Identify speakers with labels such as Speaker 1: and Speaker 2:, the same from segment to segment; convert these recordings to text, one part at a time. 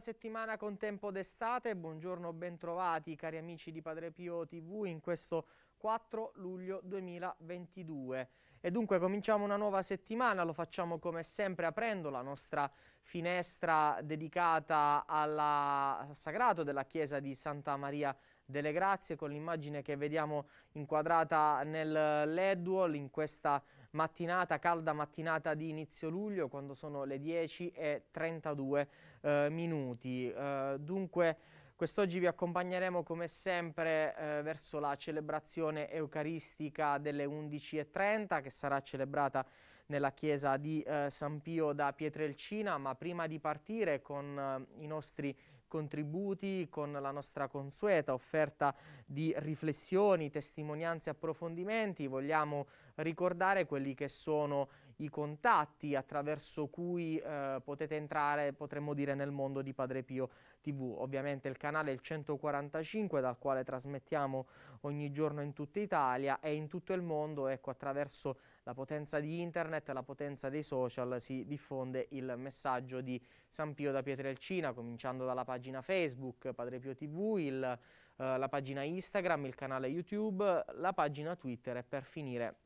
Speaker 1: settimana con tempo d'estate, buongiorno bentrovati cari amici di Padre Pio TV in questo 4 luglio 2022. E dunque cominciamo una nuova settimana, lo facciamo come sempre aprendo la nostra finestra dedicata al sagrato della chiesa di Santa Maria delle Grazie con l'immagine che vediamo inquadrata nel LED wall in questa mattinata, calda mattinata di inizio luglio quando sono le 10.32 eh, minuti. Eh, dunque, quest'oggi vi accompagneremo come sempre eh, verso la celebrazione eucaristica delle 11.30 che sarà celebrata nella chiesa di eh, San Pio da Pietrelcina, ma prima di partire con eh, i nostri contributi con la nostra consueta offerta di riflessioni, testimonianze, approfondimenti. Vogliamo ricordare quelli che sono i contatti attraverso cui eh, potete entrare, potremmo dire, nel mondo di Padre Pio TV. Ovviamente il canale è il 145 dal quale trasmettiamo ogni giorno in tutta Italia e in tutto il mondo, ecco, attraverso la potenza di internet, la potenza dei social, si diffonde il messaggio di San Pio da Pietrelcina, cominciando dalla pagina Facebook, Padre Pio TV, il, eh, la pagina Instagram, il canale YouTube, la pagina Twitter e per finire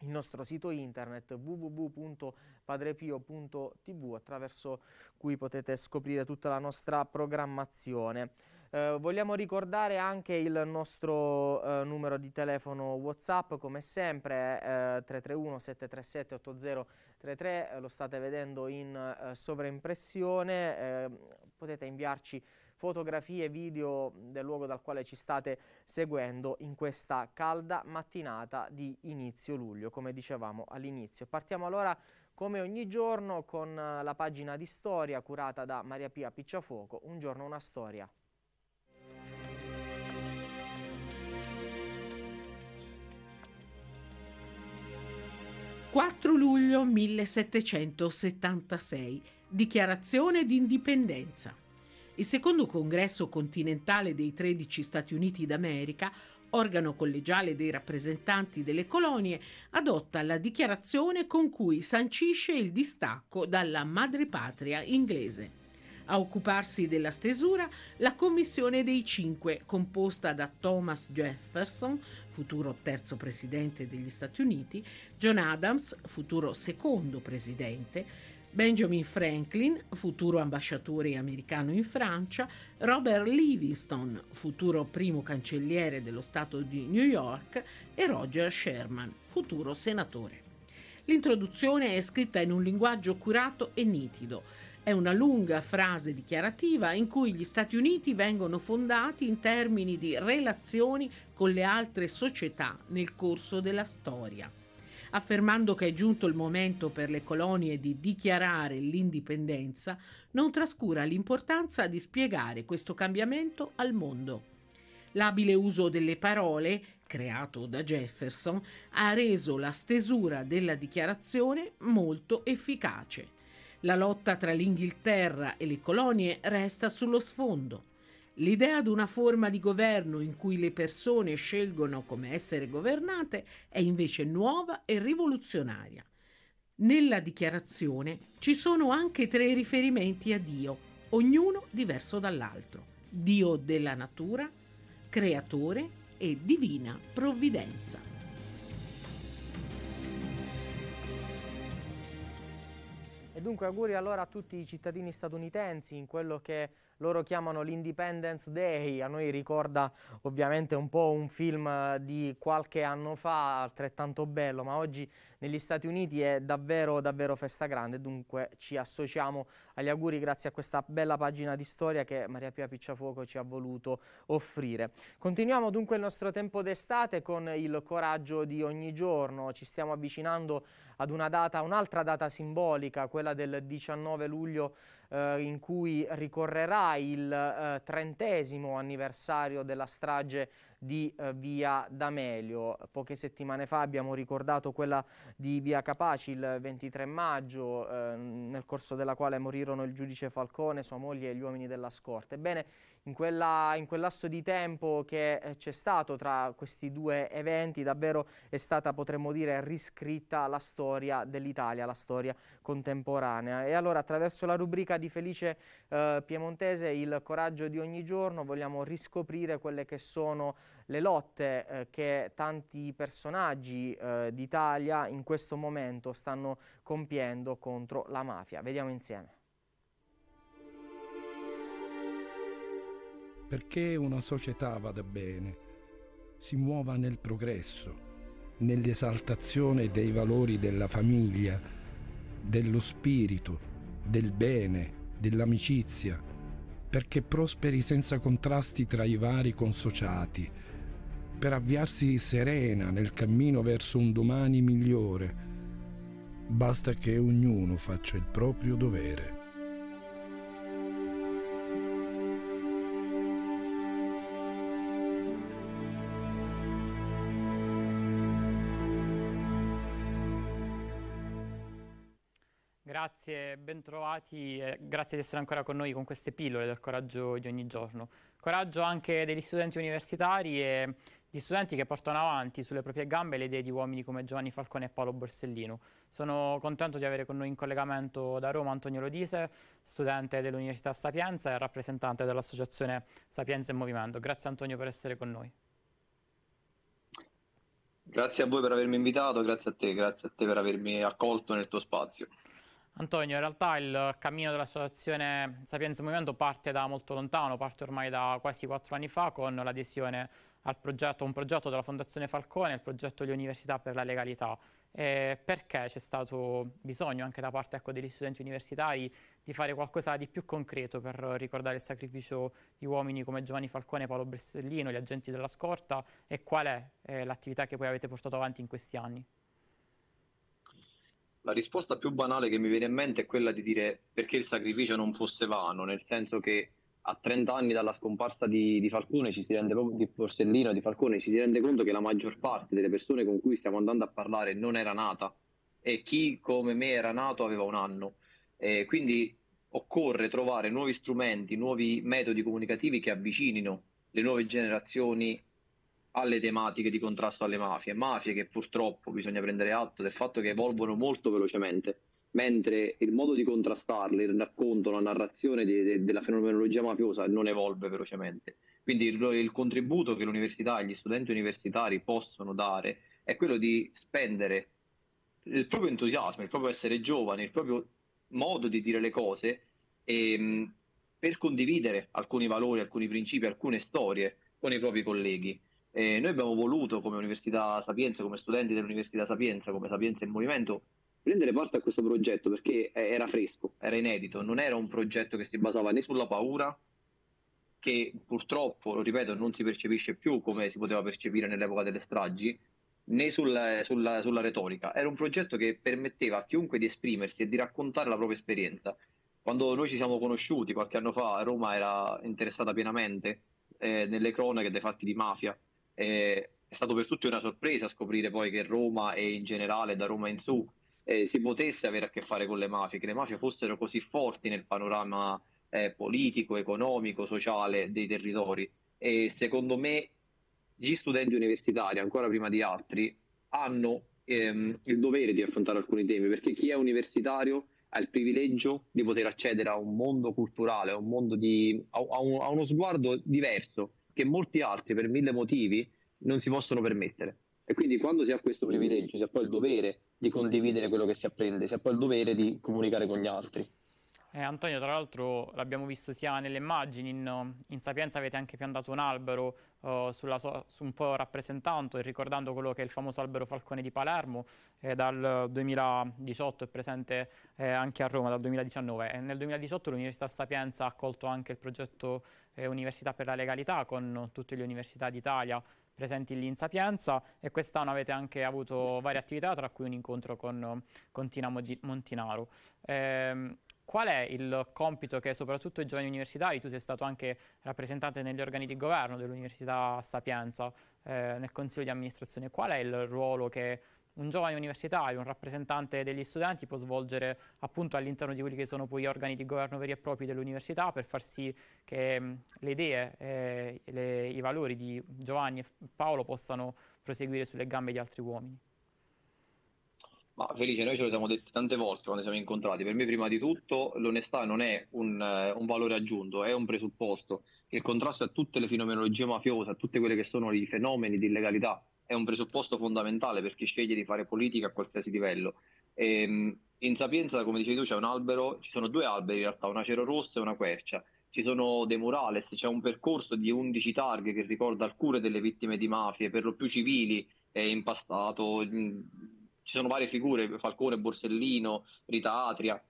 Speaker 1: il nostro sito internet www.padrepio.tv attraverso cui potete scoprire tutta la nostra programmazione. Eh, vogliamo ricordare anche il nostro eh, numero di telefono WhatsApp, come sempre eh, 331 737 8033, lo state vedendo in eh, sovraimpressione, eh, potete inviarci fotografie e video del luogo dal quale ci state seguendo in questa calda mattinata di inizio luglio, come dicevamo all'inizio. Partiamo allora come ogni giorno con eh, la pagina di storia curata da Maria Pia Picciafuoco, Un giorno una storia. «4 luglio
Speaker 2: 1776, dichiarazione di indipendenza». Il secondo congresso continentale dei 13 Stati Uniti d'America organo collegiale dei rappresentanti delle colonie, adotta la dichiarazione con cui sancisce il distacco dalla madrepatria inglese. A occuparsi della stesura la Commissione dei Cinque, composta da Thomas Jefferson, futuro terzo presidente degli Stati Uniti, John Adams, futuro secondo presidente, Benjamin Franklin, futuro ambasciatore americano in Francia, Robert Livingston, futuro primo cancelliere dello Stato di New York, e Roger Sherman, futuro senatore. L'introduzione è scritta in un linguaggio curato e nitido. È una lunga frase dichiarativa in cui gli Stati Uniti vengono fondati in termini di relazioni con le altre società nel corso della storia affermando che è giunto il momento per le colonie di dichiarare l'indipendenza, non trascura l'importanza di spiegare questo cambiamento al mondo. L'abile uso delle parole, creato da Jefferson, ha reso la stesura della dichiarazione molto efficace. La lotta tra l'Inghilterra e le colonie resta sullo sfondo. L'idea di una forma di governo in cui le persone scelgono come essere governate è invece nuova e rivoluzionaria. Nella dichiarazione ci sono anche tre riferimenti a Dio, ognuno diverso dall'altro. Dio della natura, creatore e divina provvidenza.
Speaker 1: E dunque auguri allora a tutti i cittadini statunitensi in quello che loro chiamano l'Independence Day, a noi ricorda ovviamente un po' un film eh, di qualche anno fa, altrettanto bello, ma oggi negli Stati Uniti è davvero davvero festa grande, dunque ci associamo agli auguri grazie a questa bella pagina di storia che Maria Pia Picciafuoco ci ha voluto offrire. Continuiamo dunque il nostro tempo d'estate con il coraggio di ogni giorno, ci stiamo avvicinando ad una data, un'altra data simbolica, quella del 19 luglio eh, in cui ricorrerà il eh, trentesimo anniversario della strage di eh, via D'Amelio. Poche settimane fa abbiamo ricordato quella di via Capaci il 23 maggio, eh, nel corso della quale morirono il giudice Falcone, sua moglie e gli uomini della scorta. Ebbene, in, quella, in quel lasso di tempo che eh, c'è stato tra questi due eventi davvero è stata, potremmo dire, riscritta la storia dell'Italia, la storia contemporanea. E allora attraverso la rubrica di Felice eh, Piemontese, il coraggio di ogni giorno, vogliamo riscoprire quelle che sono le lotte eh, che tanti personaggi eh, d'Italia in questo momento stanno compiendo contro la mafia. Vediamo insieme.
Speaker 2: perché una società vada bene, si muova nel progresso, nell'esaltazione dei valori della famiglia, dello spirito, del bene, dell'amicizia, perché prosperi senza contrasti tra i vari consociati, per avviarsi serena nel cammino verso un domani migliore. Basta che ognuno faccia il proprio dovere.
Speaker 3: grazie, bentrovati, eh, grazie di essere ancora con noi con queste pillole del coraggio di ogni giorno. Coraggio anche degli studenti universitari e di studenti che portano avanti sulle proprie gambe le idee di uomini come Giovanni Falcone e Paolo Borsellino. Sono contento di avere con noi in collegamento da Roma Antonio Lodise, studente dell'Università Sapienza e rappresentante dell'Associazione Sapienza in Movimento. Grazie Antonio per essere con noi.
Speaker 4: Grazie a voi per avermi invitato, grazie a te, grazie a te per avermi accolto nel tuo spazio.
Speaker 3: Antonio, in realtà il cammino dell'associazione Sapienza Movimento parte da molto lontano, parte ormai da quasi quattro anni fa con l'adesione al progetto, un progetto della Fondazione Falcone, il progetto di Università per la Legalità. E perché c'è stato bisogno anche da parte ecco, degli studenti universitari di fare qualcosa di più concreto per ricordare il sacrificio di uomini come Giovanni Falcone, Paolo Bressellino, gli agenti della scorta e qual è eh, l'attività che poi avete portato avanti in questi anni?
Speaker 4: La risposta più banale che mi viene in mente è quella di dire perché il sacrificio non fosse vano, nel senso che a 30 anni dalla scomparsa di, di Falcone ci si rende di Borsellino di Falcone ci si rende conto che la maggior parte delle persone con cui stiamo andando a parlare non era nata e chi come me era nato aveva un anno. Eh, quindi occorre trovare nuovi strumenti, nuovi metodi comunicativi che avvicinino le nuove generazioni alle tematiche di contrasto alle mafie, mafie che purtroppo bisogna prendere atto del fatto che evolvono molto velocemente, mentre il modo di contrastarle, il racconto, la narrazione de, de, della fenomenologia mafiosa non evolve velocemente. Quindi il, il contributo che l'università e gli studenti universitari possono dare è quello di spendere il proprio entusiasmo, il proprio essere giovane, il proprio modo di dire le cose e, ehm, per condividere alcuni valori, alcuni principi, alcune storie con i propri colleghi. Eh, noi abbiamo voluto come Università Sapienza, come studenti dell'Università Sapienza, come Sapienza in Movimento, prendere parte a questo progetto perché era fresco, era inedito, non era un progetto che si basava né sulla paura, che purtroppo, lo ripeto, non si percepisce più come si poteva percepire nell'epoca delle stragi, né sul, sulla, sulla, retorica. Era un progetto che permetteva a chiunque di esprimersi e di raccontare la propria esperienza. Quando noi ci siamo conosciuti qualche anno fa, Roma era interessata pienamente eh, nelle cronache dei fatti di mafia eh, è stato per tutti una sorpresa scoprire poi che Roma e in generale da Roma in su eh, si potesse avere a che fare con le mafie, che le mafie fossero così forti nel panorama eh, politico, economico, sociale dei territori. E secondo me gli studenti universitari, ancora prima di altri, hanno ehm, il dovere di affrontare alcuni temi, perché chi è universitario ha il privilegio di poter accedere a un mondo culturale, a, un mondo di, a, a, un, a uno sguardo diverso che molti altri per mille motivi non si possono permettere. E quindi quando si ha questo privilegio, si ha poi il dovere di condividere quello che si apprende, si ha poi il dovere di comunicare con gli altri.
Speaker 3: Eh, Antonio, tra l'altro l'abbiamo visto sia nelle immagini, in, in Sapienza avete anche piantato un albero uh, so, su un po' rappresentando e ricordando quello che è il famoso albero Falcone di Palermo, eh, dal 2018 è presente eh, anche a Roma, dal 2019. E nel 2018 l'Università Sapienza ha accolto anche il progetto eh, Università per la Legalità con tutte le università d'Italia presenti lì in Sapienza e quest'anno avete anche avuto varie attività tra cui un incontro con, con Tina Montinaro. Eh, qual è il compito che soprattutto i giovani universitari, tu sei stato anche rappresentante negli organi di governo dell'Università Sapienza, eh, nel Consiglio di amministrazione, qual è il ruolo che un giovane universitario, un rappresentante degli studenti può svolgere appunto all'interno di quelli che sono poi gli organi di governo veri e propri dell'università per far sì che mm, le idee, eh, le, i valori di Giovanni e Paolo possano proseguire sulle gambe di altri uomini.
Speaker 4: Ma Felice, noi ce lo siamo detti tante volte quando siamo incontrati. Per me, prima di tutto, l'onestà non è un, eh, un, valore aggiunto, è un presupposto. Il contrasto a tutte le fenomenologie mafiose, a tutti quelli che sono i fenomeni di illegalità è un presupposto fondamentale per chi sceglie di fare politica a qualsiasi livello. E, ehm, in Sapienza, come dicevi tu, c'è un albero, ci sono due alberi in realtà, una cera Rossa e una Quercia. Ci sono dei murales, c'è un percorso di 11 targhe che ricorda alcune delle vittime di mafie, per lo più civili, è impastato. Ci sono varie figure, Falcone, Borsellino, Rita Atria.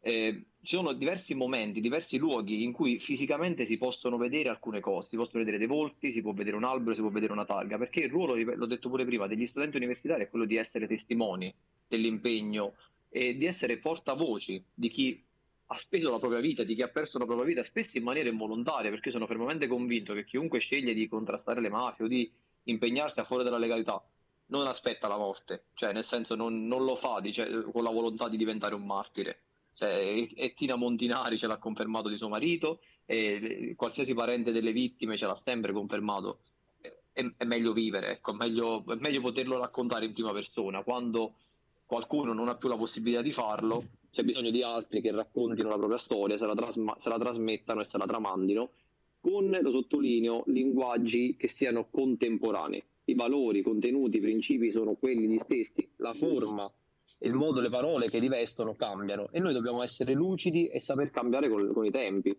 Speaker 4: Eh, ci sono diversi momenti, diversi luoghi in cui fisicamente si possono vedere alcune cose, si possono vedere dei volti, si può vedere un albero, si può vedere una targa, perché il ruolo, l'ho detto pure prima, degli studenti universitari è quello di essere testimoni dell'impegno e di essere portavoci di chi ha speso la propria vita, di chi ha perso la propria vita, spesso in maniera involontaria, perché sono fermamente convinto che chiunque sceglie di contrastare le mafie o di impegnarsi a fuori della legalità non aspetta la morte, cioè nel senso non, non lo fa dice, con la volontà di diventare un martire cioè, e Tina Montinari ce l'ha confermato di suo marito, e qualsiasi parente delle vittime ce l'ha sempre confermato. È, è meglio vivere, ecco, è meglio, è meglio poterlo raccontare in prima persona. Quando qualcuno non ha più la possibilità di farlo, c'è bisogno di altri che raccontino la propria storia, se la, trasma- se la trasmettano e se la tramandino con, lo sottolineo, linguaggi che siano contemporanei. I valori, i contenuti, i principi sono quelli gli stessi, la forma
Speaker 5: il modo, le parole che
Speaker 4: rivestono cambiano e noi dobbiamo essere lucidi e saper cambiare con, con i tempi.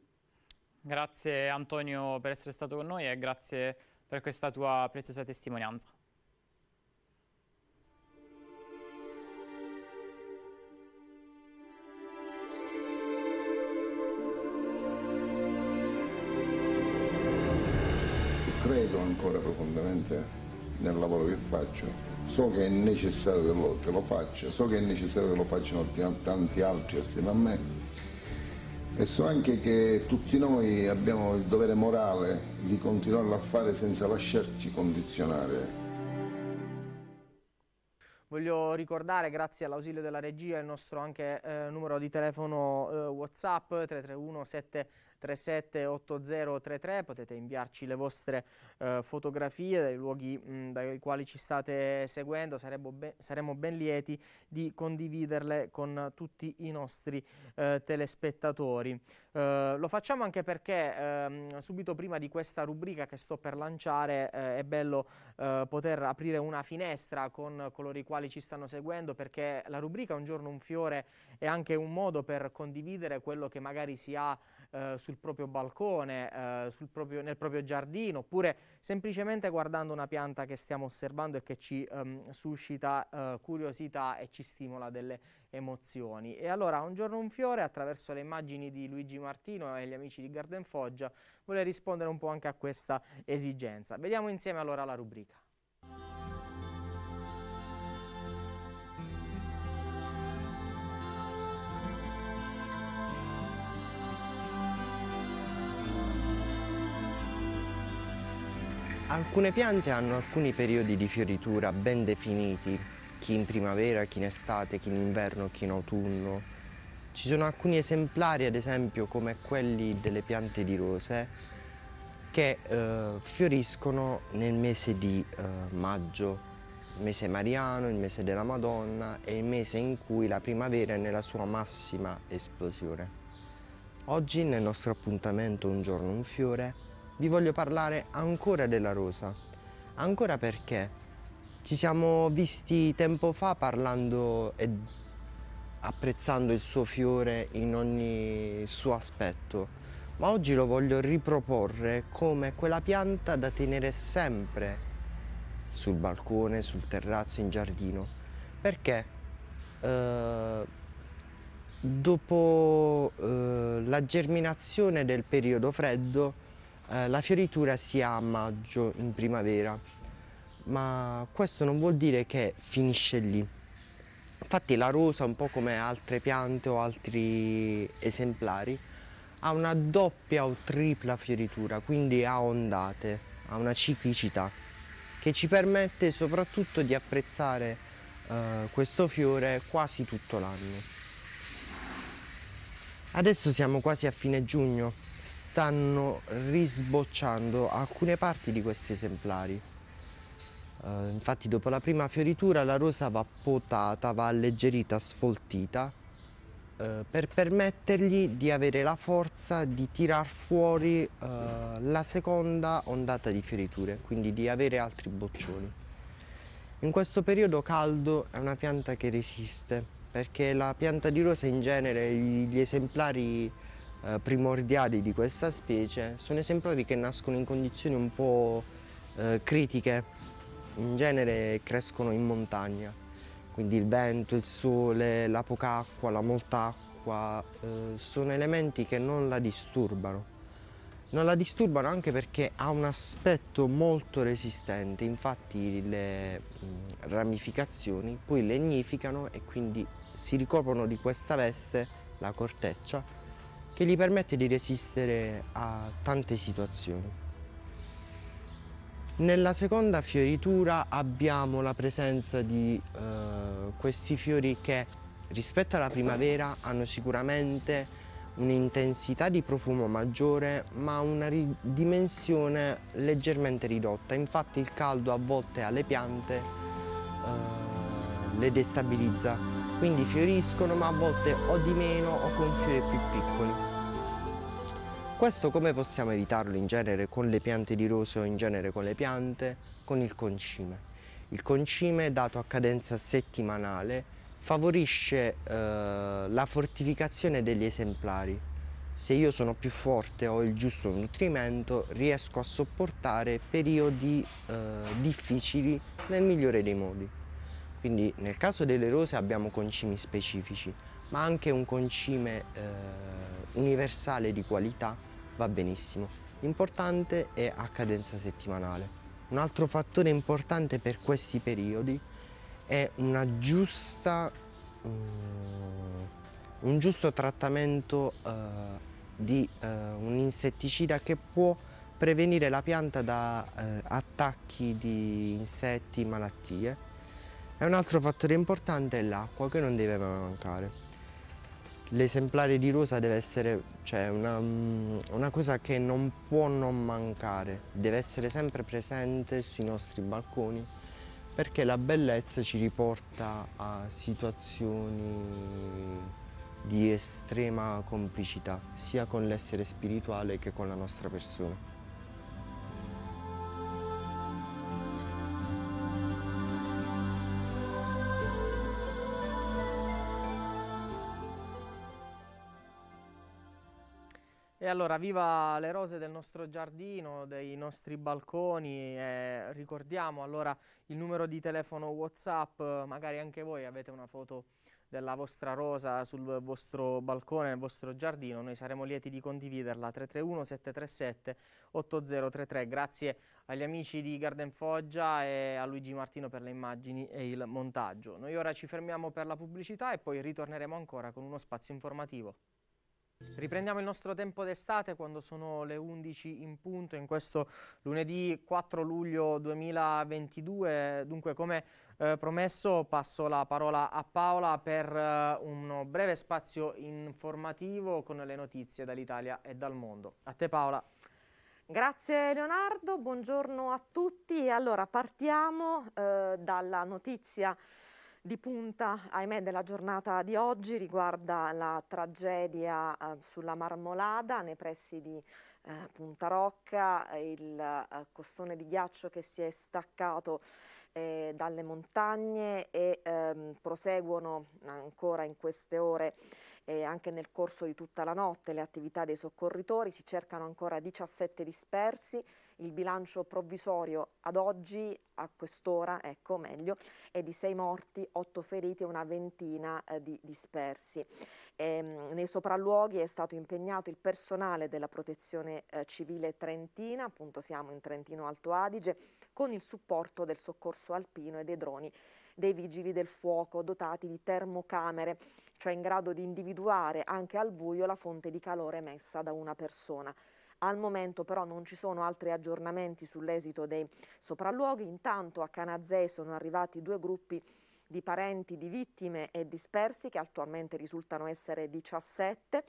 Speaker 4: Grazie
Speaker 3: Antonio per essere stato con noi e grazie per questa tua preziosa testimonianza.
Speaker 2: Credo ancora profondamente nel lavoro che faccio so che è necessario lo, che lo faccia, so che è necessario che lo facciano tanti altri assieme a me e so anche che tutti noi abbiamo il dovere morale di continuarlo a fare senza lasciarci condizionare.
Speaker 1: Voglio ricordare, grazie all'ausilio della regia, il nostro anche, eh, numero di telefono eh, WhatsApp 331 7 378033, potete inviarci le vostre eh, fotografie dai luoghi mh, dai quali ci state seguendo, ben, saremmo ben lieti di condividerle con tutti i nostri eh, telespettatori. Eh, lo facciamo anche perché ehm, subito prima di questa rubrica che sto per lanciare eh, è bello eh, poter aprire una finestra con coloro i quali ci stanno seguendo perché la rubrica Un giorno un fiore è anche un modo per condividere quello che magari si ha eh, sul proprio balcone, eh, sul proprio, nel proprio giardino, oppure semplicemente guardando una pianta che stiamo osservando e che ci ehm, suscita eh, curiosità e ci stimola delle emozioni. E allora Un giorno un fiore, attraverso le immagini di Luigi Martino e gli amici di Garden Foggia, vuole rispondere un po' anche a questa esigenza. Vediamo insieme allora la rubrica.
Speaker 6: Alcune piante hanno alcuni periodi di fioritura ben definiti, chi in primavera, chi in estate, chi in inverno, chi in autunno. Ci sono alcuni esemplari, ad esempio come quelli delle piante di rose, che eh, fioriscono nel mese di eh, maggio, il mese mariano, il mese della Madonna e il mese in cui la primavera è nella sua massima esplosione. Oggi nel nostro appuntamento Un giorno un fiore vi voglio parlare ancora della rosa. Ancora perché ci siamo visti tempo fa parlando e apprezzando il suo fiore in ogni suo aspetto, ma oggi lo voglio riproporre come quella pianta da tenere sempre sul balcone, sul terrazzo, in giardino, perché eh, dopo eh, la germinazione del periodo freddo eh, la fioritura sia a maggio in primavera, ma questo non vuol dire che finisce lì. Infatti la rosa, un po' come altre piante o altri esemplari, ha una doppia o tripla fioritura, quindi ha ondate, ha una ciclicità che ci permette soprattutto di apprezzare eh, questo fiore quasi tutto l'anno. Adesso siamo quasi a fine giugno, stanno risbocciando alcune parti di questi esemplari. Uh, infatti dopo la prima fioritura la rosa va potata, va alleggerita, sfoltita uh, per permettergli di avere la forza di tirar fuori uh, la seconda ondata di fioriture, quindi di avere altri boccioni. In questo periodo caldo è una pianta che resiste perché la pianta di rosa in genere gli esemplari eh, primordiali di questa specie sono esemplari che nascono in condizioni un po' eh, critiche, in genere crescono in montagna, quindi il vento, il sole, la poca acqua, la molta acqua eh, sono elementi che non la disturbano. Non la disturbano anche perché ha un aspetto molto resistente, infatti le mm, ramificazioni poi legnificano e quindi si ricoprono di questa veste la corteccia che gli permette di resistere a tante situazioni. Nella seconda fioritura abbiamo la presenza di eh, questi fiori che rispetto alla primavera hanno sicuramente un'intensità di profumo maggiore ma una dimensione leggermente ridotta. Infatti il caldo a volte alle piante eh, le destabilizza quindi fioriscono ma a volte o di meno o con fiori più piccoli. Questo come possiamo evitarlo in genere con le piante di rose o in genere con le piante? Con il concime. Il concime dato a cadenza settimanale favorisce eh, la fortificazione degli esemplari. Se io sono più forte ho il giusto nutrimento riesco a sopportare periodi eh, difficili nel migliore dei modi. Quindi nel caso delle rose abbiamo concimi specifici, ma anche un concime eh, universale di qualità va benissimo. L'importante è a cadenza settimanale. Un altro fattore importante per questi periodi è giusta, um, un giusto trattamento uh, di uh, un insetticida che può prevenire la pianta da uh, attacchi di insetti, malattie e un altro fattore importante è l'acqua che non deve mai mancare. L'esemplare di rosa deve essere cioè, una, mm, una cosa che non può non mancare, deve essere sempre presente sui nostri balconi perché la bellezza ci riporta a situazioni di estrema complicità, sia con l'essere spirituale che con la nostra
Speaker 5: persona.
Speaker 1: E allora viva le rose del nostro giardino, dei nostri balconi e ricordiamo allora il numero di telefono Whatsapp, magari anche voi avete una foto della vostra rosa sul vostro balcone, nel vostro giardino, noi saremo lieti di condividerla 331 737 8033. Grazie agli amici di Garden Foggia e a Luigi Martino per le immagini e il montaggio. Noi ora ci fermiamo per la pubblicità e poi ritorneremo ancora con uno spazio informativo. Riprendiamo il nostro tempo d'estate quando sono le 11 in punto in questo lunedì 4 luglio 2022. Dunque come eh, promesso passo la parola a Paola per eh, un breve spazio informativo con le notizie dall'Italia e dal mondo. A te Paola.
Speaker 7: Grazie Leonardo, buongiorno a tutti. Allora partiamo eh, dalla notizia di punta, ahimè, della giornata di oggi riguarda la tragedia eh, sulla Marmolada nei pressi di eh, Punta Rocca, il eh, costone di ghiaccio che si è staccato eh, dalle montagne e ehm, proseguono ancora in queste ore e eh, anche nel corso di tutta la notte le attività dei soccorritori, si cercano ancora 17 dispersi, il bilancio provvisorio ad oggi, a quest'ora, ecco meglio, è di sei morti, otto feriti e una ventina eh, di dispersi. Ehm, nei sopralluoghi è stato impegnato il personale della protezione eh, civile trentina, appunto siamo in Trentino Alto Adige, con il supporto del soccorso alpino e dei droni dei vigili del fuoco dotati di termocamere, cioè in grado di individuare anche al buio la fonte di calore emessa da una persona. Al momento però non ci sono altri aggiornamenti sull'esito dei sopralluoghi. Intanto a Canazzei sono arrivati due gruppi di parenti di vittime e dispersi che attualmente risultano essere 17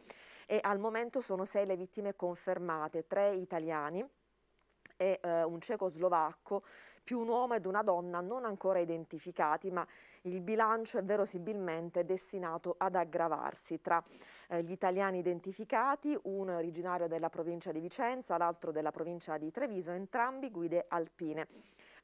Speaker 7: e al momento sono 6 le vittime confermate, 3 italiani e eh, un ceco slovacco, più un uomo ed una donna non ancora identificati, ma il bilancio è verosimilmente destinato ad aggravarsi. Tra eh, gli italiani identificati, uno originario della provincia di Vicenza, l'altro della provincia di Treviso, entrambi guide alpine.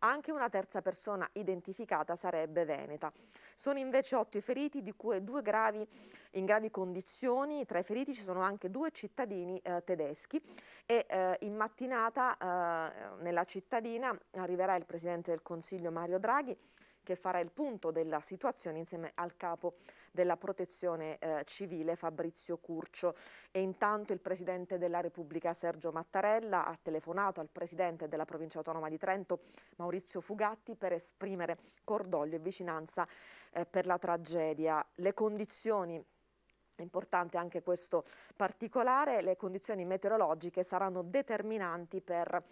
Speaker 7: Anche una terza persona identificata sarebbe Veneta. Sono invece otto i feriti, di cui due gravi, in gravi condizioni. Tra i feriti ci sono anche due cittadini eh, tedeschi e eh, in mattinata eh, nella cittadina arriverà il Presidente del Consiglio Mario Draghi che farà il punto della situazione insieme al capo della protezione eh, civile Fabrizio Curcio. E intanto il Presidente della Repubblica Sergio Mattarella ha telefonato al Presidente della Provincia Autonoma di Trento Maurizio Fugatti per esprimere cordoglio e vicinanza eh, per la tragedia. Le condizioni è importante anche questo particolare, le condizioni meteorologiche saranno determinanti per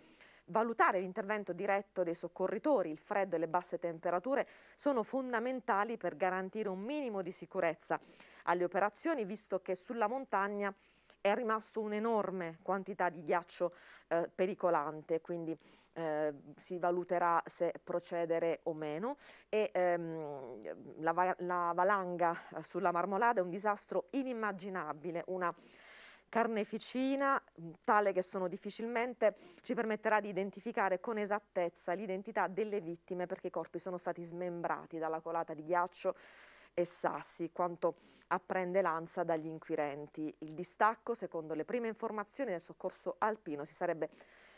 Speaker 7: valutare l'intervento diretto dei soccorritori, il freddo e le basse temperature sono fondamentali per garantire un minimo di sicurezza alle operazioni, visto che sulla montagna è rimasto un'enorme quantità di ghiaccio eh, pericolante, quindi eh, si valuterà se procedere o meno e ehm, la, la valanga sulla Marmolada è un disastro inimmaginabile, una carneficina, mm, tale che sono difficilmente, ci permetterà di identificare con esattezza l'identità delle vittime perché i corpi sono stati smembrati dalla colata di ghiaccio e sassi, quanto apprende l'ANSA dagli inquirenti. Il distacco, secondo le prime informazioni del soccorso alpino, si sarebbe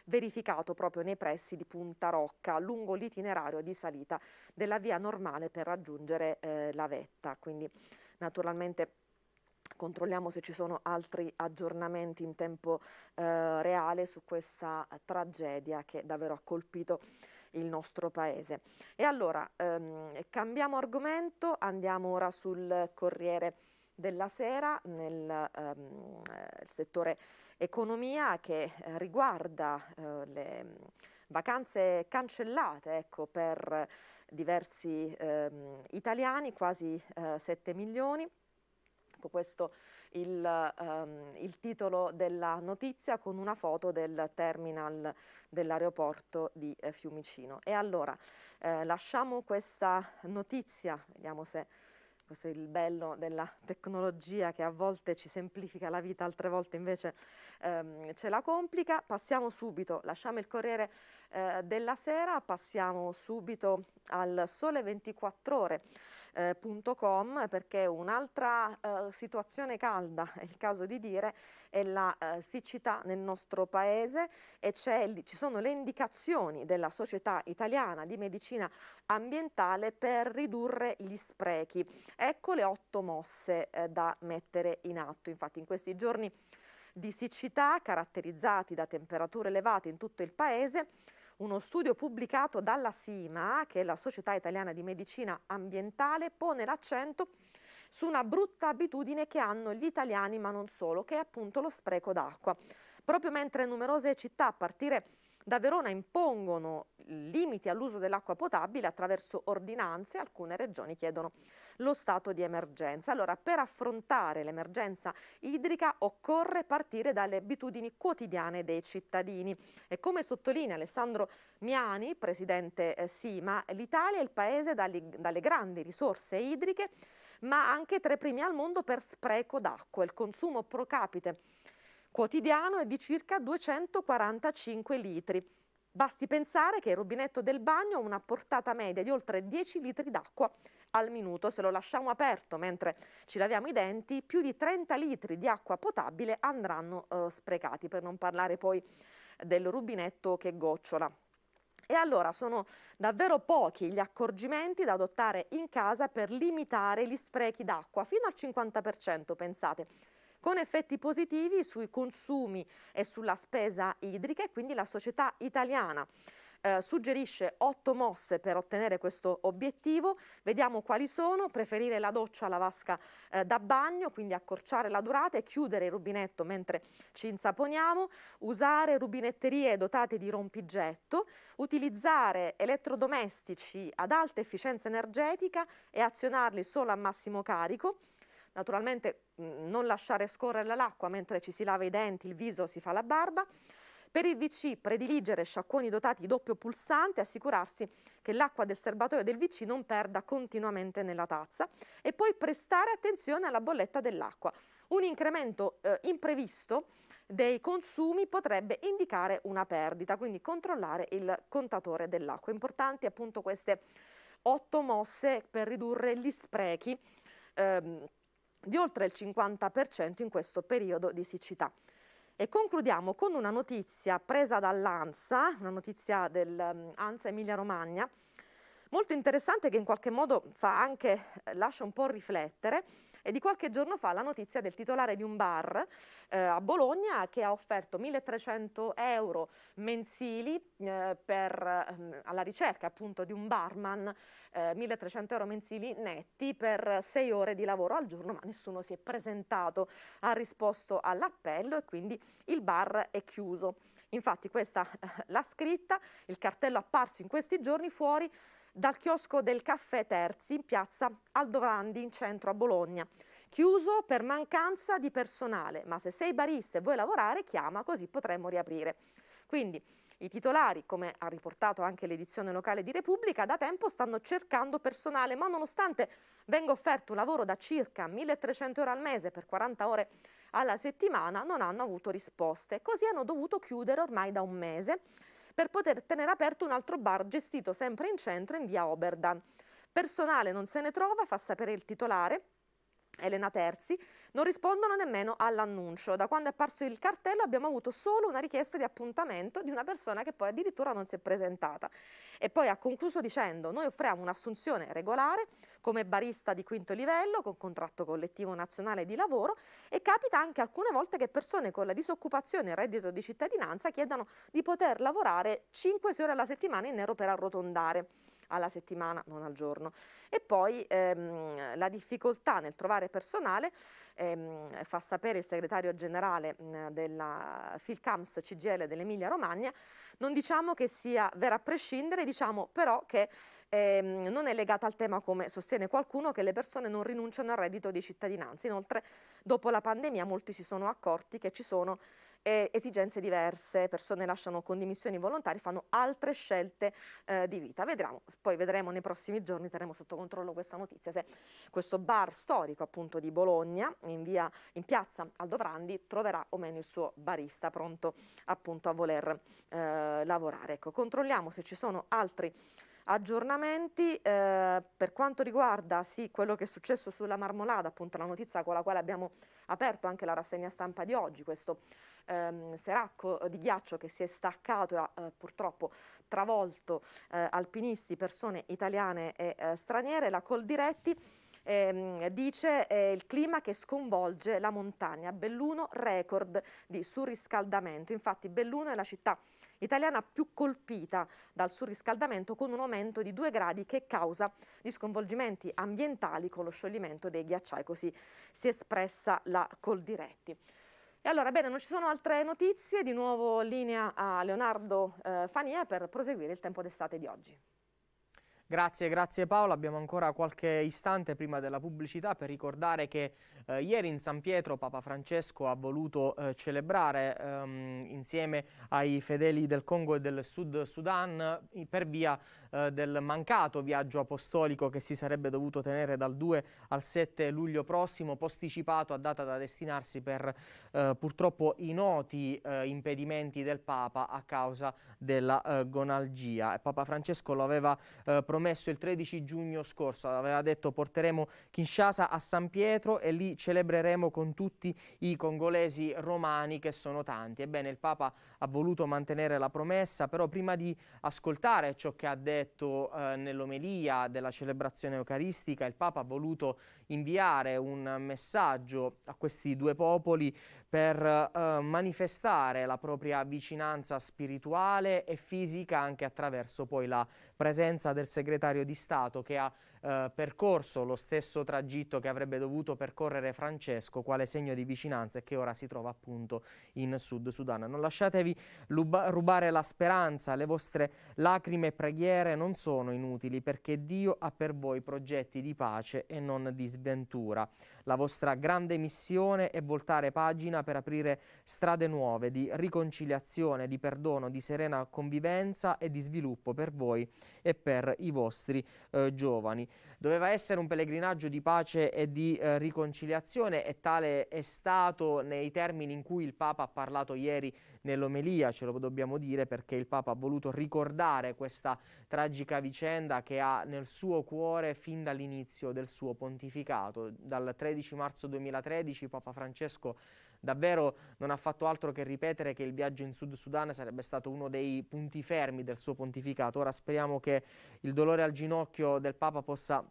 Speaker 7: verificato proprio nei pressi di Punta Rocca, lungo l'itinerario di salita della via normale per raggiungere eh, la vetta. Quindi naturalmente controlliamo se ci sono altri aggiornamenti in tempo eh, reale su questa eh, tragedia che davvero ha colpito il nostro paese. E allora ehm, cambiamo argomento, andiamo ora sul Corriere della Sera, nel ehm, settore economia che eh, riguarda eh, le vacanze cancellate ecco, per diversi ehm, italiani, quasi 7 eh, milioni. Ecco questo il, um, il titolo della notizia con una foto del terminal dell'aeroporto di eh, Fiumicino. E allora eh, lasciamo questa notizia, vediamo se questo è il bello della tecnologia che a volte ci semplifica la vita, altre volte invece ehm, ce la complica. Passiamo subito, lasciamo il Corriere eh, della Sera, passiamo subito al Sole 24 Ore eh, perché un'altra eh, situazione calda, è il caso di dire, è la eh, siccità nel nostro paese e ci sono le indicazioni della Società Italiana di Medicina Ambientale per ridurre gli sprechi. Ecco le otto mosse eh, da mettere in atto. Infatti in questi giorni di siccità caratterizzati da temperature elevate in tutto il paese, uno studio pubblicato dalla SIMA, che è la Società Italiana di Medicina Ambientale, pone l'accento su una brutta abitudine che hanno gli italiani, ma non solo, che è appunto lo spreco d'acqua. Proprio mentre numerose città, a partire da Verona, impongono limiti all'uso dell'acqua potabile attraverso ordinanze, alcune regioni chiedono lo stato di emergenza. Allora, per affrontare l'emergenza idrica occorre partire dalle abitudini quotidiane dei cittadini e come sottolinea Alessandro Miani, presidente eh, Sima, l'Italia è il paese dalle, dalle grandi risorse idriche ma anche tra i primi al mondo per spreco d'acqua. Il consumo pro capite quotidiano è di circa 245 litri. Basti pensare che il rubinetto del bagno ha una portata media di oltre 10 litri d'acqua al minuto. Se lo lasciamo aperto mentre ci laviamo i denti, più di 30 litri di acqua potabile andranno eh, sprecati, per non parlare poi del rubinetto che gocciola. E allora sono davvero pochi gli accorgimenti da adottare in casa per limitare gli sprechi d'acqua, fino al 50%, pensate con effetti positivi sui consumi e sulla spesa idrica e quindi la società italiana eh, suggerisce otto mosse per ottenere questo obiettivo. Vediamo quali sono. Preferire la doccia alla vasca eh, da bagno, quindi accorciare la durata e chiudere il rubinetto mentre ci insaponiamo. Usare rubinetterie dotate di rompigetto. Utilizzare elettrodomestici ad alta efficienza energetica e azionarli solo a massimo carico. Naturalmente mm, non lasciare scorrere l'acqua mentre ci si lava i denti, il viso, si fa la barba. Per il VC prediligere sciacquoni dotati di doppio pulsante, assicurarsi che l'acqua del serbatoio del VC non perda continuamente nella tazza e poi prestare attenzione alla bolletta dell'acqua. Un incremento eh, imprevisto dei consumi potrebbe indicare una perdita, quindi controllare il contatore dell'acqua. Importanti appunto queste otto mosse per ridurre gli sprechi ehm, di oltre il 50% in questo periodo di siccità. E concludiamo con una notizia presa dall'ANSA, una notizia dell'ANSA mm, Emilia Romagna, molto interessante che in qualche modo anche, eh, lascia un po' riflettere, è di qualche giorno fa la notizia del titolare di un bar eh, a Bologna che ha offerto 1.300 euro mensili eh, per, ehm, alla ricerca appunto di un barman, eh, 1.300 euro mensili netti per sei ore di lavoro al giorno, ma nessuno si è presentato, ha risposto all'appello e quindi il bar è chiuso. Infatti questa la scritta, il cartello apparso in questi giorni fuori dal chiosco del Caffè Terzi in piazza Aldovandi in centro a Bologna. Chiuso per mancanza di personale, ma se sei barista e vuoi lavorare chiama così potremmo riaprire. Quindi i titolari, come ha riportato anche l'edizione locale di Repubblica, da tempo stanno cercando personale, ma nonostante venga offerto un lavoro da circa 1300 euro al mese per 40 ore alla settimana, non hanno avuto risposte. Così hanno dovuto chiudere ormai da un mese per poter tenere aperto un altro bar gestito sempre in centro in via Oberdan. Personale non se ne trova, fa sapere il titolare, Elena Terzi, non rispondono nemmeno all'annuncio. Da quando è apparso il cartello abbiamo avuto solo una richiesta di appuntamento di una persona che poi addirittura non si è presentata. E poi ha concluso dicendo noi offriamo un'assunzione regolare come barista di quinto livello con contratto collettivo nazionale di lavoro e capita anche alcune volte che persone con la disoccupazione e reddito di cittadinanza chiedano di poter lavorare 5-6 ore alla settimana in nero per arrotondare alla settimana, non al giorno. E poi ehm, la difficoltà nel trovare personale ehm, fa sapere il segretario generale mh, mm, della Filcams CGL dell'Emilia Romagna, non diciamo che sia vera a prescindere, diciamo però che ehm, non è legata al tema come sostiene qualcuno che le persone non rinunciano al reddito di cittadinanza. Inoltre dopo la pandemia molti si sono accorti che ci sono eh, esigenze diverse, persone lasciano con dimissioni volontarie, fanno altre scelte eh, di vita. Vedremo, poi vedremo nei prossimi giorni, terremo sotto controllo questa notizia, se questo bar storico appunto di Bologna in, via, in piazza Aldovrandi troverà o meno il suo barista pronto appunto a voler eh, lavorare. Ecco, controlliamo se ci sono altri aggiornamenti eh, per quanto riguarda sì, quello che è successo sulla marmolada, appunto la notizia con la quale abbiamo aperto anche la rassegna stampa di oggi, questo ehm, seracco eh, di ghiaccio che si è staccato e ha eh, purtroppo travolto eh, alpinisti, persone italiane e eh, straniere, la Coldiretti ehm, dice eh, il clima che sconvolge la montagna, Belluno record di surriscaldamento, infatti Belluno è la città italiana più colpita dal surriscaldamento con un aumento di 2 gradi che causa gli sconvolgimenti ambientali con lo scioglimento dei ghiacciai, così si è espressa la Coldiretti. E allora, bene, non ci sono altre notizie, di nuovo linea a Leonardo eh, Fania per proseguire il tempo d'estate di oggi.
Speaker 1: Grazie, grazie Paola. Abbiamo ancora qualche istante prima della pubblicità per ricordare che eh, ieri in San Pietro Papa Francesco ha voluto eh, celebrare ehm, insieme ai fedeli del Congo e del Sud Sudan per via eh, del mancato viaggio apostolico che si sarebbe dovuto tenere dal 2 al 7 luglio prossimo, posticipato a data da destinarsi per eh, purtroppo i noti eh, impedimenti del Papa a causa della eh, gonalgia. Papa Francesco lo aveva promesso il 13 giugno scorso, aveva detto porteremo Kinshasa a San Pietro e lì celebreremo con tutti i congolesi romani che sono tanti. Ebbene, il Papa ha voluto mantenere la promessa, però prima di ascoltare ciò che ha detto eh, nell'omelia della celebrazione eucaristica, il Papa ha voluto inviare un messaggio a questi due popoli per eh, manifestare la propria vicinanza spirituale e fisica anche attraverso poi la presenza del segretario di Stato che ha eh, percorso lo stesso tragitto che avrebbe dovuto percorrere Francesco quale segno di vicinanza e che ora si trova appunto in Sud Sudan. Non lasciatevi rubare la speranza, le vostre lacrime e preghiere non sono inutili perché Dio ha per voi progetti di pace e non di sventura. La vostra grande missione è voltare pagina per aprire strade nuove di riconciliazione, di perdono, di serena convivenza e di sviluppo per voi e per i vostri eh, giovani. Doveva essere un pellegrinaggio di pace e di eh, riconciliazione e tale è stato nei termini in cui il Papa ha parlato ieri nell'omelia, ce lo dobbiamo dire perché il Papa ha voluto ricordare questa tragica vicenda che ha nel suo cuore fin dall'inizio del suo pontificato. Dal 13 marzo 2013 Papa Francesco Davvero non ha fatto altro che ripetere che il viaggio in Sud Sudan sarebbe stato uno dei punti fermi del suo pontificato. Ora speriamo che il dolore al ginocchio del Papa possa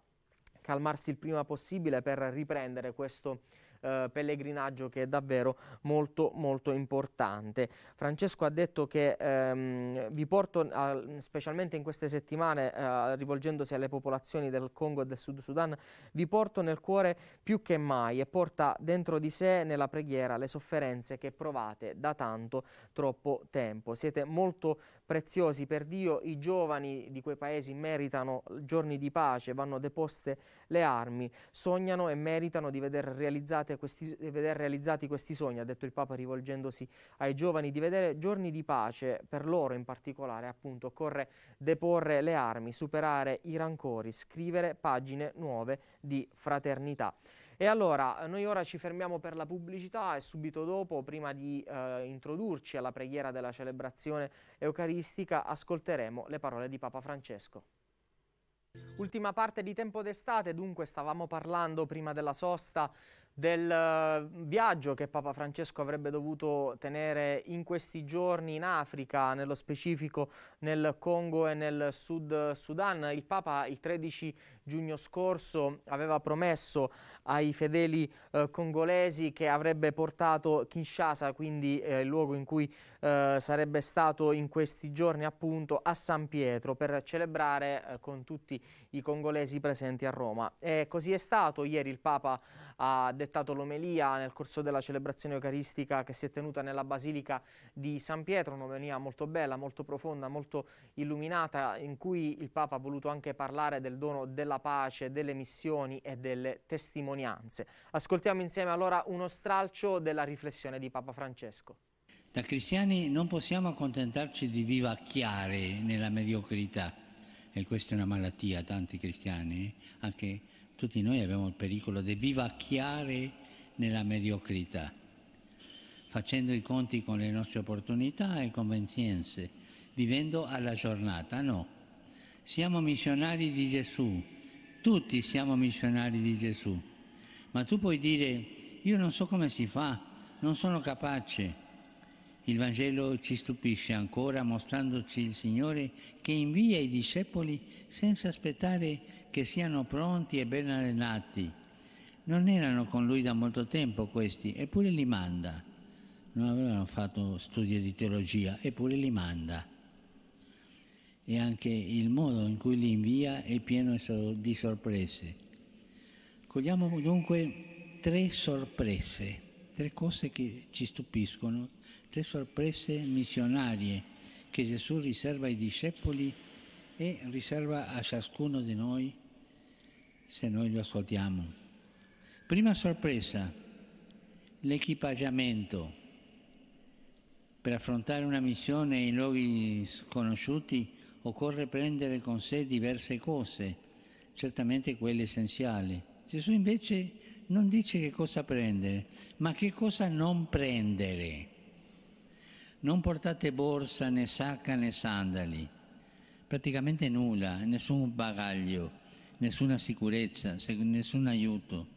Speaker 1: calmarsi il prima possibile per riprendere questo viaggio eh, pellegrinaggio che è davvero molto molto importante. Francesco ha detto che ehm, vi porto a, specialmente in queste settimane eh, rivolgendosi alle popolazioni del Congo e del Sud Sudan vi porto nel cuore più che mai e porta dentro di sé nella preghiera le sofferenze che provate da tanto troppo tempo. Siete molto preziosi per Dio, i giovani di quei paesi meritano giorni di pace, vanno deposte le armi, sognano e meritano di vedere, questi, di veder realizzati questi sogni, ha detto il Papa rivolgendosi ai giovani, di vedere giorni di pace per loro in particolare, appunto occorre deporre le armi, superare i rancori, scrivere pagine nuove di fraternità. E allora, noi ora ci fermiamo per la pubblicità e subito dopo, prima di eh, introdurci alla preghiera della celebrazione eucaristica, ascolteremo le parole di Papa Francesco. Ultima parte di tempo d'estate, dunque stavamo parlando prima della sosta del eh, viaggio che Papa Francesco avrebbe dovuto tenere in questi giorni in Africa, nello specifico nel Congo e nel Sud Sudan. Il Papa il 13 giugno scorso aveva promesso ai fedeli eh, congolesi che avrebbe portato Kinshasa, quindi eh, il luogo in cui eh, sarebbe stato in questi giorni appunto a San Pietro per celebrare eh, con tutti i congolesi presenti a Roma. E così è stato, ieri il Papa ha dettato l'omelia nel corso della celebrazione eucaristica che si è tenuta nella Basilica di San Pietro, un'omelia molto bella, molto profonda, molto illuminata, in cui il Papa ha voluto anche parlare del dono della pace, delle missioni e delle testimonianze. Ascoltiamo insieme allora uno stralcio della riflessione di Papa Francesco.
Speaker 5: Da cristiani non possiamo accontentarci di vivacchiare nella mediocrità, e questa è una malattia, tanti cristiani, anche tutti noi abbiamo il pericolo di vivacchiare nella mediocrità facendo i conti con le nostre opportunità e convenienze, vivendo alla giornata, no. Siamo missionari di Gesù, tutti siamo missionari di Gesù, ma tu puoi dire io non so come si fa, non sono capace. Il Vangelo ci stupisce ancora mostrandoci il Signore che invia i discepoli senza aspettare che siano pronti e ben allenati. Non erano con lui da molto tempo questi, eppure li manda non avevano fatto studi di teologia, eppure li manda. E anche il modo in cui li invia è pieno di sorprese. Cogliamo dunque tre sorprese, tre cose che ci stupiscono, tre sorprese missionarie che Gesù riserva ai discepoli e riserva a ciascuno di noi se noi lo ascoltiamo. Prima sorpresa, l'equipaggiamento per affrontare una missione in luoghi sconosciuti occorre prendere con sé diverse cose, certamente quelle essenziali. Gesù invece non dice che cosa prendere, ma che cosa non prendere. Non portate borsa, né sacca, né sandali, praticamente nulla, nessun bagaglio, nessuna sicurezza, nessun aiuto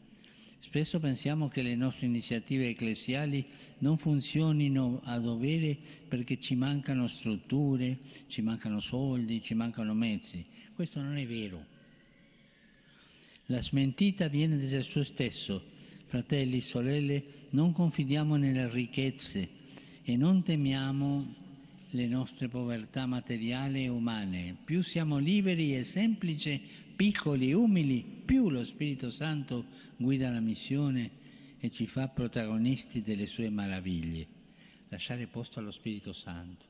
Speaker 5: Spesso pensiamo che le nostre iniziative ecclesiali non funzionino a dovere perché ci mancano strutture, ci mancano soldi, ci mancano mezzi. Questo non è vero. La smentita viene da Gesù stesso. Fratelli, sorelle, non confidiamo nelle ricchezze e non temiamo le nostre povertà materiali e umane. Più siamo liberi e semplici, piccoli, e umili, più lo Spirito Santo guida la missione e ci fa protagonisti delle sue meraviglie. Lasciare posto allo Spirito Santo,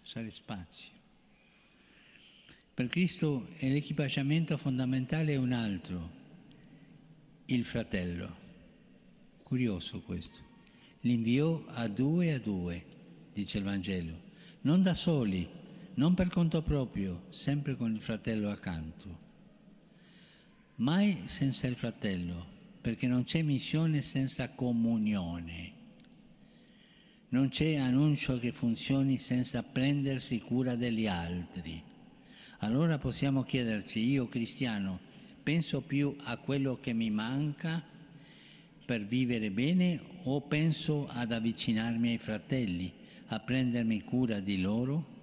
Speaker 5: lasciare spazio. Per Cristo l'equipaggiamento fondamentale è un altro, il fratello. Curioso questo. L'inviò a due a due, dice il Vangelo, non da soli, non per conto proprio, sempre con il fratello accanto mai senza il fratello, perché non c'è missione senza comunione. Non c'è annuncio che funzioni senza prendersi cura degli altri. Allora possiamo chiederci, io cristiano, penso più a quello che mi manca per vivere bene o penso ad avvicinarmi ai fratelli, a prendermi cura di loro?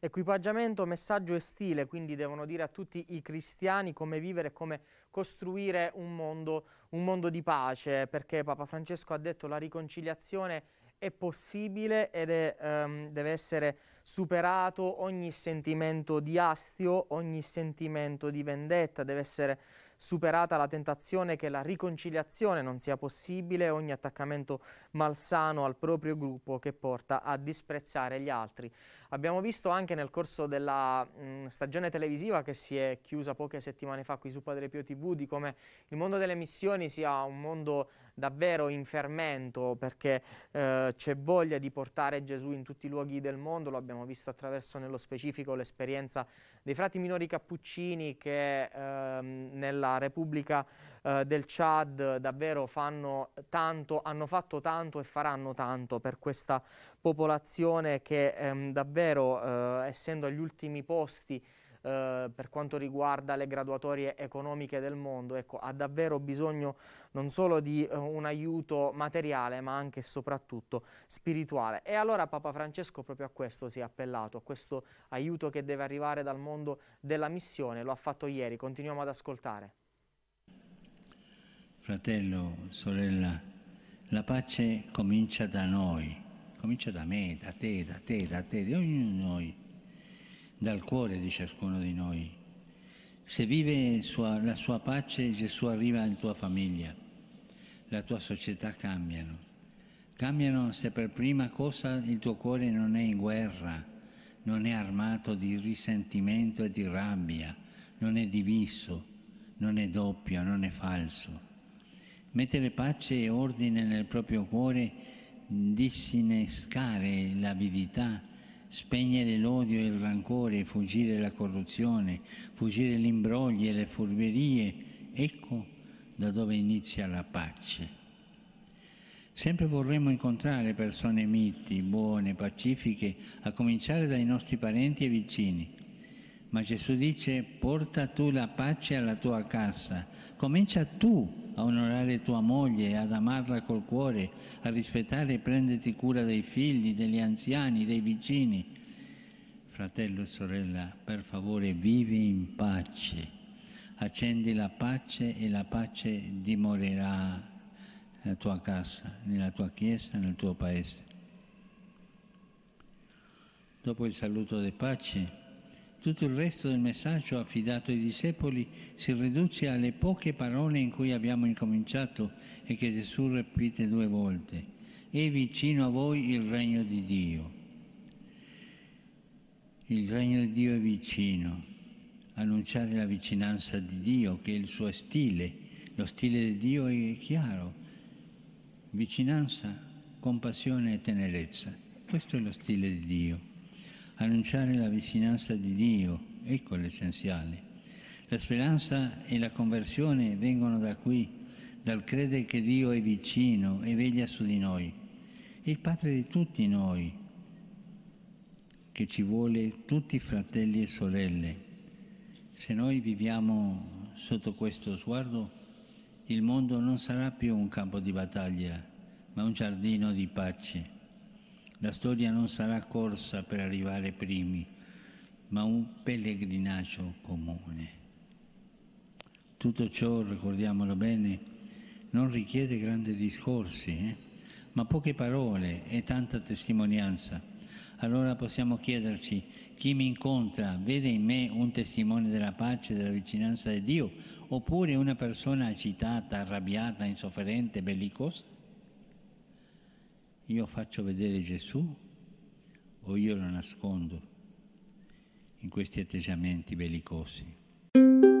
Speaker 1: Equipaggiamento, messaggio e stile, quindi devono dire a tutti i cristiani come vivere e come costruire un mondo, un mondo di pace, perché Papa Francesco ha detto che la riconciliazione è possibile ed è, um, deve essere superato ogni sentimento di astio, ogni sentimento di vendetta, deve essere Superata la tentazione che la riconciliazione non sia possibile, ogni attaccamento malsano al proprio gruppo che porta a disprezzare gli altri. Abbiamo visto anche nel corso della mh, mm, stagione televisiva che si è chiusa poche settimane fa qui su Padre Pio TV di come il mondo delle missioni sia un mondo davvero in fermento perché eh, c'è voglia di portare Gesù in tutti i luoghi del mondo, lo abbiamo visto attraverso nello specifico l'esperienza dei frati minori cappuccini che ehm, nella Repubblica eh, del Chad davvero fanno tanto, hanno fatto tanto e faranno tanto per questa popolazione che ehm, davvero, eh, essendo agli ultimi posti, eh, per quanto riguarda le graduatorie economiche del mondo, ecco, ha davvero bisogno non solo di eh, un aiuto materiale ma anche e soprattutto spirituale. E allora Papa Francesco proprio a questo si è appellato, a questo aiuto che deve arrivare dal mondo della missione, lo ha fatto ieri, continuiamo ad ascoltare.
Speaker 5: Fratello, sorella, la pace comincia da noi, comincia da me, da te, da te, da te, da ognuno di noi dal cuore di ciascuno di noi. Se vive sua, la sua pace, Gesù arriva in tua famiglia, la tua società cambiano. Cambiano se per prima cosa il tuo cuore non è in guerra, non è armato di risentimento e di rabbia, non è diviso, non è doppio, non è falso. Mettere pace e ordine nel proprio cuore dissinescare l'avidità spegnere l'odio e il rancore, fuggire la corruzione, fuggire gli imbrogli e le furberie, ecco da dove inizia la pace. Sempre vorremmo incontrare persone miti, buone, pacifiche, a cominciare dai nostri parenti e vicini. Ma Gesù dice, porta tu la pace alla tua casa, comincia tu a onorare tua moglie, ad amarla col cuore, a rispettare e prenderti cura dei figli, degli anziani, dei vicini. Fratello e sorella, per favore vivi in pace, accendi la pace e la pace dimorerà nella tua casa, nella tua chiesa, nel tuo paese. Dopo il saluto di pace, tutto il resto del messaggio affidato ai discepoli si riduce alle poche parole in cui abbiamo incominciato e che Gesù ripete due volte. È vicino a voi il regno di Dio. Il regno di Dio è vicino. Annunciare la vicinanza di Dio, che è il suo stile. Lo stile di Dio è chiaro. Vicinanza, compassione e tenerezza. Questo è lo stile di Dio annunciare la vicinanza di Dio, ecco l'essenziale. La speranza e la conversione vengono da qui, dal credere che Dio è vicino e veglia su di noi. È il Padre di tutti noi, che ci vuole tutti fratelli e sorelle. Se noi viviamo sotto questo sguardo, il mondo non sarà più un campo di battaglia, ma un giardino di pace. La storia non sarà corsa per arrivare primi, ma un pellegrinaggio comune. Tutto ciò, ricordiamolo bene, non richiede grandi discorsi, eh? ma poche parole e tanta testimonianza. Allora possiamo chiederci, chi mi incontra vede in me un testimone della pace della vicinanza di Dio, oppure una persona agitata, arrabbiata, insofferente, bellicosa? io faccio vedere Gesù o io lo nascondo in questi atteggiamenti bellicosi?